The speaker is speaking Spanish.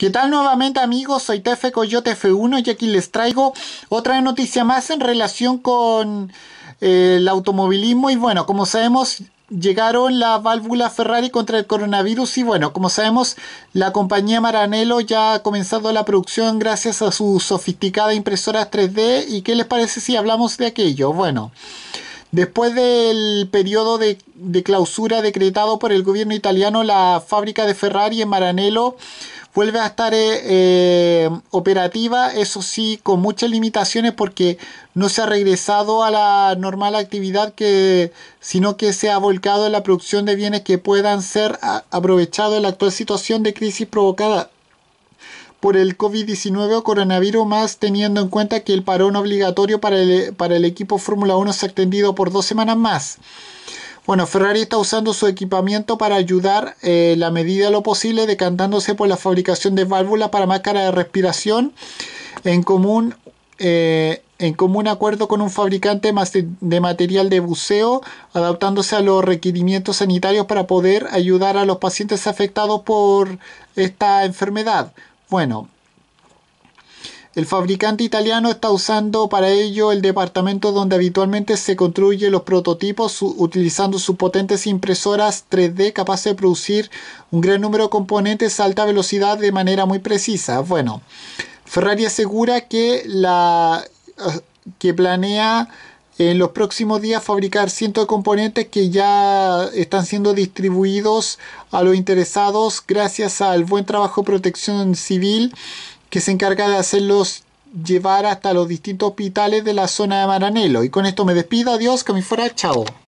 ¿Qué tal nuevamente amigos? Soy Tefe Coyote F1 y aquí les traigo otra noticia más en relación con eh, el automovilismo y bueno, como sabemos llegaron las válvulas Ferrari contra el coronavirus y bueno, como sabemos la compañía Maranello ya ha comenzado la producción gracias a su sofisticada impresora 3D y ¿qué les parece si hablamos de aquello? Bueno... Después del periodo de, clausura decretado por el gobierno italiano, la fábrica de Ferrari en Maranello vuelve a estar eh, eh, operativa, eso sí, con muchas limitaciones porque no se ha regresado a la normal actividad, que, sino que se ha volcado en la producción de bienes que puedan ser aprovechados en la actual situación de crisis provocada por el COVID-19 o coronavirus, más teniendo en cuenta que el parón obligatorio para el, equipo Fórmula 1 se ha extendido por dos semanas más. Bueno, Ferrari está usando su equipamiento para ayudar eh, la medida de lo posible, decantándose por la fabricación de válvulas para máscara de respiración en común. Eh, en común acuerdo con un fabricante de material de buceo, adaptándose a los requerimientos sanitarios para poder ayudar a los pacientes afectados por esta enfermedad. Bueno, el fabricante italiano está usando para ello el departamento donde habitualmente se construyen los prototipos utilizando sus potentes impresoras 3D capaces de producir un gran número de componentes a alta velocidad de manera muy precisa. Bueno, Ferrari asegura que la eh, que planea en los próximos días fabricar cientos de componentes que ya están siendo distribuidos a los interesados gracias al buen trabajo de protección civil que se encarga de hacerlos llevar hasta los distintos hospitales de la zona de Maranelo. Y con esto me despido, adiós, que me fuera, chao.